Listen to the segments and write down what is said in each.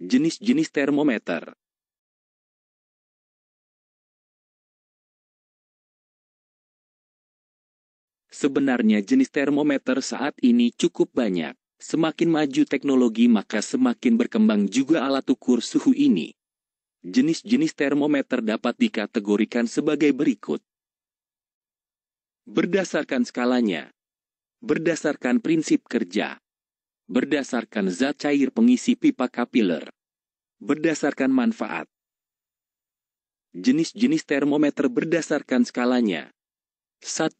Jenis-jenis termometer Sebenarnya jenis termometer saat ini cukup banyak. Semakin maju teknologi maka semakin berkembang juga alat ukur suhu ini. Jenis-jenis termometer dapat dikategorikan sebagai berikut. Berdasarkan skalanya. Berdasarkan prinsip kerja berdasarkan zat cair pengisi pipa kapiler. Berdasarkan manfaat. Jenis-jenis termometer berdasarkan skalanya. 1.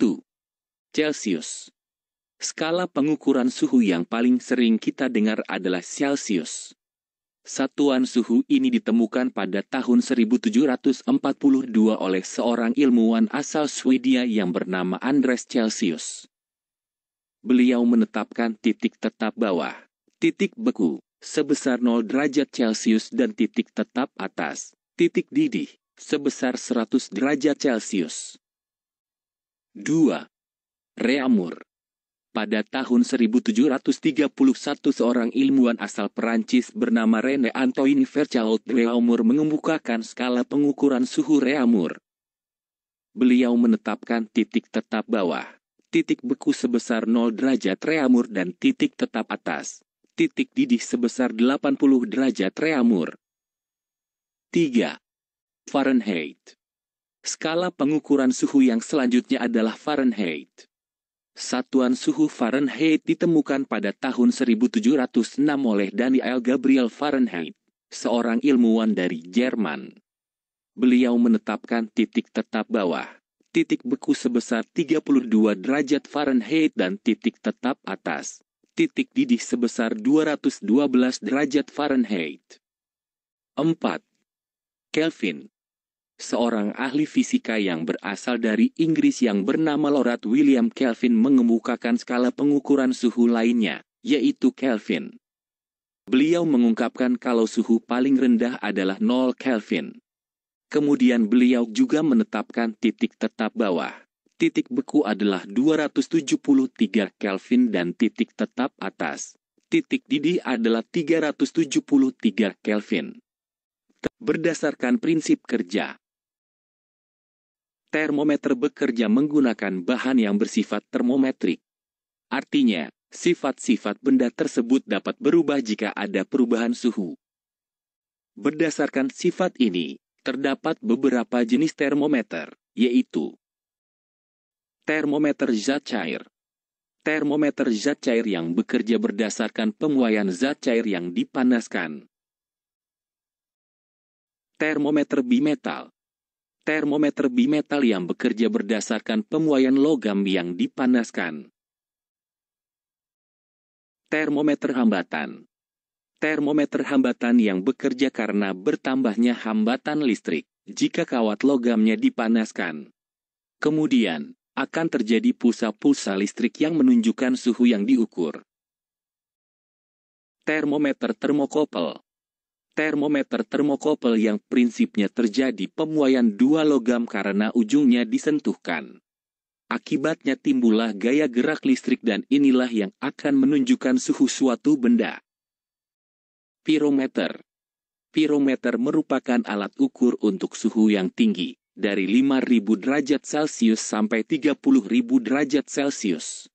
Celsius. Skala pengukuran suhu yang paling sering kita dengar adalah Celsius. Satuan suhu ini ditemukan pada tahun 1742 oleh seorang ilmuwan asal Swedia yang bernama Andres Celsius beliau menetapkan titik tetap bawah, titik beku, sebesar 0 derajat Celcius dan titik tetap atas, titik didih, sebesar 100 derajat Celcius. 2. Reamur Pada tahun 1731 seorang ilmuwan asal Perancis bernama René Antoine Fairchild Reaumur mengemukakan skala pengukuran suhu Reamur. Beliau menetapkan titik tetap bawah, titik beku sebesar 0 derajat reamur dan titik tetap atas, titik didih sebesar 80 derajat reamur. 3. Fahrenheit Skala pengukuran suhu yang selanjutnya adalah Fahrenheit. Satuan suhu Fahrenheit ditemukan pada tahun 1706 oleh Daniel Gabriel Fahrenheit, seorang ilmuwan dari Jerman. Beliau menetapkan titik tetap bawah titik beku sebesar 32 derajat Fahrenheit dan titik tetap atas, titik didih sebesar 212 derajat Fahrenheit. 4. Kelvin Seorang ahli fisika yang berasal dari Inggris yang bernama Lorat William Kelvin mengemukakan skala pengukuran suhu lainnya, yaitu Kelvin. Beliau mengungkapkan kalau suhu paling rendah adalah 0 Kelvin. Kemudian beliau juga menetapkan titik tetap bawah. Titik beku adalah 273 Kelvin dan titik tetap atas. Titik didih adalah 373 Kelvin. Berdasarkan prinsip kerja, termometer bekerja menggunakan bahan yang bersifat termometrik. Artinya, sifat-sifat benda tersebut dapat berubah jika ada perubahan suhu. Berdasarkan sifat ini, Terdapat beberapa jenis termometer, yaitu termometer zat cair. Termometer zat cair yang bekerja berdasarkan pemuaian zat cair yang dipanaskan. Termometer bimetal. Termometer bimetal yang bekerja berdasarkan pemuaian logam yang dipanaskan. Termometer hambatan termometer hambatan yang bekerja karena bertambahnya hambatan listrik jika kawat logamnya dipanaskan. Kemudian, akan terjadi pulsa-pulsa listrik yang menunjukkan suhu yang diukur. Termometer termokopel Termometer termokopel yang prinsipnya terjadi pemuaian dua logam karena ujungnya disentuhkan. Akibatnya timbullah gaya gerak listrik dan inilah yang akan menunjukkan suhu suatu benda. Pirometer Pirometer merupakan alat ukur untuk suhu yang tinggi, dari 5000 derajat Celcius sampai 30000 derajat Celcius.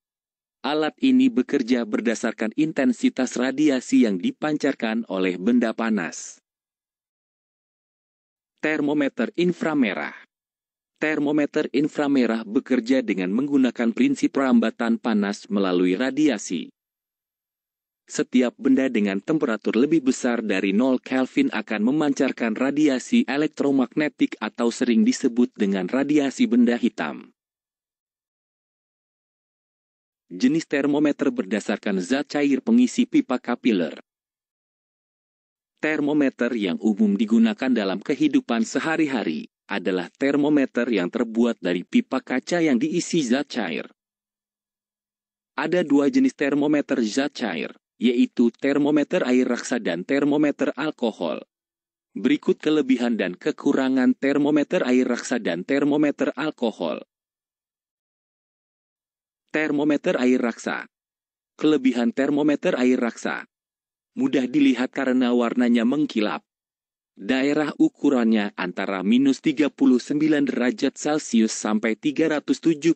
Alat ini bekerja berdasarkan intensitas radiasi yang dipancarkan oleh benda panas. Termometer inframerah Termometer inframerah bekerja dengan menggunakan prinsip perambatan panas melalui radiasi setiap benda dengan temperatur lebih besar dari 0 Kelvin akan memancarkan radiasi elektromagnetik atau sering disebut dengan radiasi benda hitam. Jenis termometer berdasarkan zat cair pengisi pipa kapiler. Termometer yang umum digunakan dalam kehidupan sehari-hari adalah termometer yang terbuat dari pipa kaca yang diisi zat cair. Ada dua jenis termometer zat cair, yaitu termometer air raksa dan termometer alkohol. Berikut kelebihan dan kekurangan termometer air raksa dan termometer alkohol. Termometer air raksa Kelebihan termometer air raksa Mudah dilihat karena warnanya mengkilap. Daerah ukurannya antara minus 39 derajat Celcius sampai 375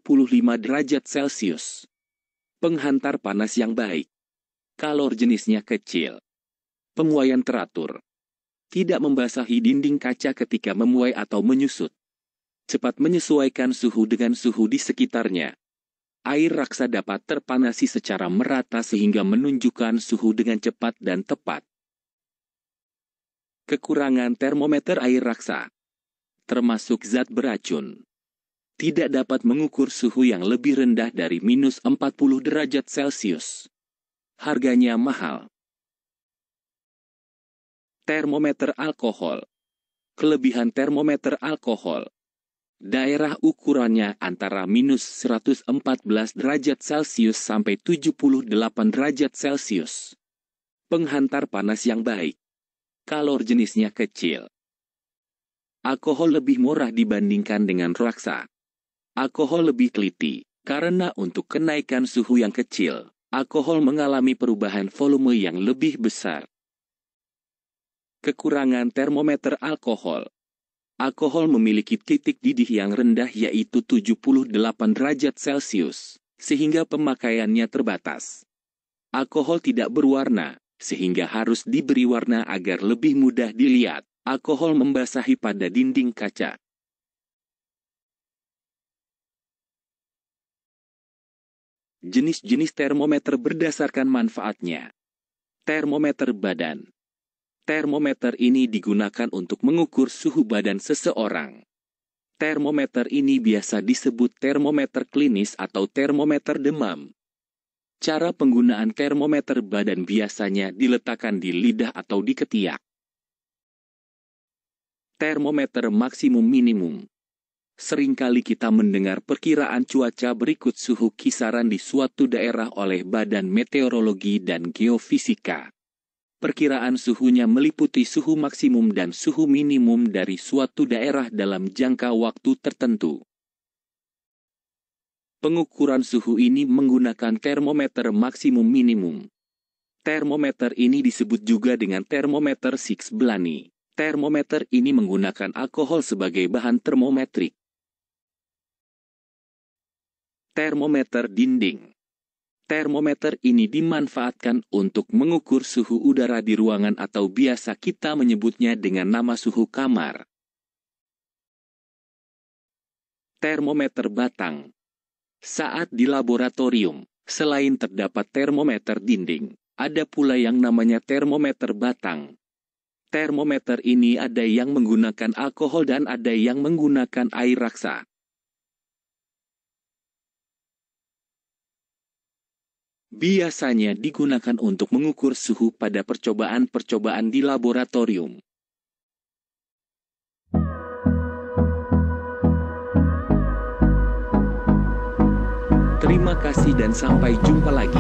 derajat Celcius. Penghantar panas yang baik kalor jenisnya kecil. Pemuaian teratur. Tidak membasahi dinding kaca ketika memuai atau menyusut. Cepat menyesuaikan suhu dengan suhu di sekitarnya. Air raksa dapat terpanasi secara merata sehingga menunjukkan suhu dengan cepat dan tepat. Kekurangan termometer air raksa. Termasuk zat beracun tidak dapat mengukur suhu yang lebih rendah dari minus 40 derajat Celcius. Harganya mahal. Termometer alkohol. Kelebihan termometer alkohol. Daerah ukurannya antara minus 114 derajat Celcius sampai 78 derajat Celcius. Penghantar panas yang baik. Kalor jenisnya kecil. Alkohol lebih murah dibandingkan dengan raksa. Alkohol lebih teliti, karena untuk kenaikan suhu yang kecil, alkohol mengalami perubahan volume yang lebih besar. Kekurangan termometer alkohol Alkohol memiliki titik didih yang rendah yaitu 78 derajat Celcius, sehingga pemakaiannya terbatas. Alkohol tidak berwarna, sehingga harus diberi warna agar lebih mudah dilihat. Alkohol membasahi pada dinding kaca. Jenis-jenis termometer berdasarkan manfaatnya. Termometer badan. Termometer ini digunakan untuk mengukur suhu badan seseorang. Termometer ini biasa disebut termometer klinis atau termometer demam. Cara penggunaan termometer badan biasanya diletakkan di lidah atau di ketiak. Termometer maksimum minimum seringkali kita mendengar perkiraan cuaca berikut suhu kisaran di suatu daerah oleh Badan Meteorologi dan Geofisika. Perkiraan suhunya meliputi suhu maksimum dan suhu minimum dari suatu daerah dalam jangka waktu tertentu. Pengukuran suhu ini menggunakan termometer maksimum minimum. Termometer ini disebut juga dengan termometer Six Blani. Termometer ini menggunakan alkohol sebagai bahan termometrik termometer dinding. Termometer ini dimanfaatkan untuk mengukur suhu udara di ruangan atau biasa kita menyebutnya dengan nama suhu kamar. Termometer batang. Saat di laboratorium, selain terdapat termometer dinding, ada pula yang namanya termometer batang. Termometer ini ada yang menggunakan alkohol dan ada yang menggunakan air raksa. biasanya digunakan untuk mengukur suhu pada percobaan-percobaan di laboratorium. Terima kasih dan sampai jumpa lagi.